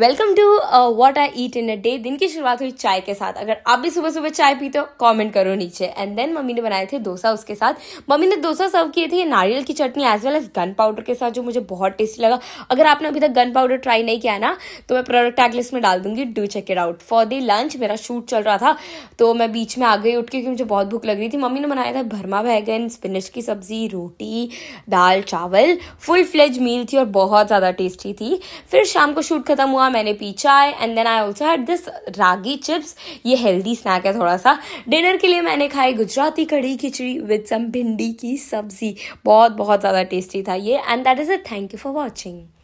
welcome to what I eat in a day दिन की शुरुआत हुई चाय के साथ अगर आप भी सुबह सुबह चाय पीते हो कॉमेंट करो नीचे एंड देन मम्मी ने बनाए थे डोसा उसके साथ मम्मी ने डोसा सर्व किए थे नारियल की चटनी as well as gun powder के साथ जो मुझे बहुत टेस्टी लगा अगर आपने अभी तक गन पाउडर ट्राई नहीं किया ना तो मैं प्रोडक्ट टैग लिस्ट में डाल दूंगी do check it out for the lunch मेरा शूट चल रहा था तो मैं बीच में आ गई उठ के क्योंकि मुझे बहुत भूख लग रही थी मम्मी ने बनाया था भरमा बैगन स्पिनिश की सब्जी रोटी दाल चावल फुल फ्लेज मील थी और बहुत ज़्यादा टेस्टी थी फिर शाम को शूट खत्म हुआ हुआ मैंने पी चाय and then I also had this ragi chips ये हेल्दी स्नैक है थोड़ा सा डिनर के लिए मैंने खाई गुजराती कड़ी खिचड़ी विद सम भिंडी की सब्जी बहुत बहुत ज़्यादा टेस्टी था ये and that is a thank you for watching